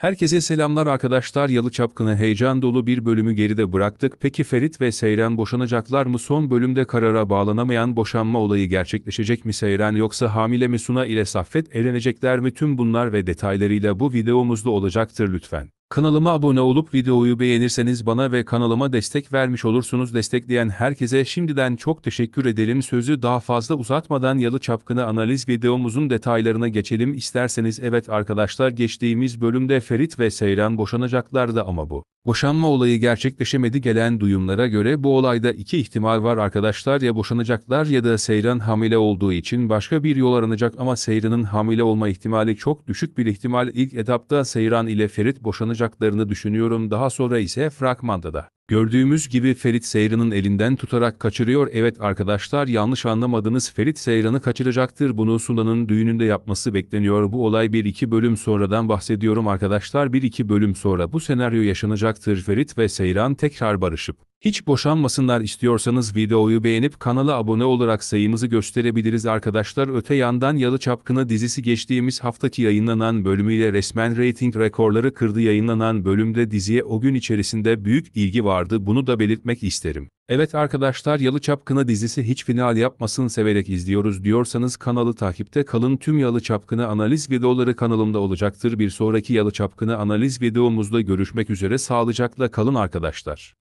Herkese selamlar arkadaşlar Yalı Çapkını heyecan dolu bir bölümü geride bıraktık. Peki Ferit ve Seyren boşanacaklar mı? Son bölümde karara bağlanamayan boşanma olayı gerçekleşecek mi Seyren yoksa hamile mi Suna ile Saffet evlenecekler mi? Tüm bunlar ve detaylarıyla bu videomuzda olacaktır lütfen. Kanalıma abone olup videoyu beğenirseniz bana ve kanalıma destek vermiş olursunuz. Destekleyen herkese şimdiden çok teşekkür ederim. Sözü daha fazla uzatmadan Yalı Çapkını analiz videomuzun detaylarına geçelim İsterseniz Evet arkadaşlar geçtiğimiz bölümde Ferit ve Seyran boşanacaklardı ama bu. Boşanma olayı gerçekleşemedi gelen duyumlara göre bu olayda iki ihtimal var arkadaşlar ya boşanacaklar ya da Seyran hamile olduğu için başka bir yol aranacak ama Seyran'ın hamile olma ihtimali çok düşük bir ihtimal. İlk etapta Seyran ile Ferit boşanacak olacaklarını düşünüyorum. Daha sonra ise fragmanda da. Gördüğümüz gibi Ferit Seyran'ın elinden tutarak kaçırıyor. Evet arkadaşlar yanlış anlamadınız Ferit Seyran'ı kaçıracaktır. Bunu Sunan'ın düğününde yapması bekleniyor. Bu olay 1-2 bölüm sonradan bahsediyorum arkadaşlar. 1-2 bölüm sonra bu senaryo yaşanacaktır. Ferit ve Seyran tekrar barışıp hiç boşanmasınlar istiyorsanız videoyu beğenip kanala abone olarak sayımızı gösterebiliriz arkadaşlar. Öte yandan Yalı Çapkını dizisi geçtiğimiz haftaki yayınlanan bölümüyle resmen rating rekorları kırdı. Yayınlanan bölümde diziye o gün içerisinde büyük ilgi vardı. Bunu da belirtmek isterim. Evet arkadaşlar Yalı Çapkını dizisi hiç final yapmasın severek izliyoruz diyorsanız kanalı takipte kalın. Tüm Yalı Çapkını analiz videoları kanalımda olacaktır. Bir sonraki Yalı Çapkını analiz videomuzda görüşmek üzere sağlıcakla kalın arkadaşlar.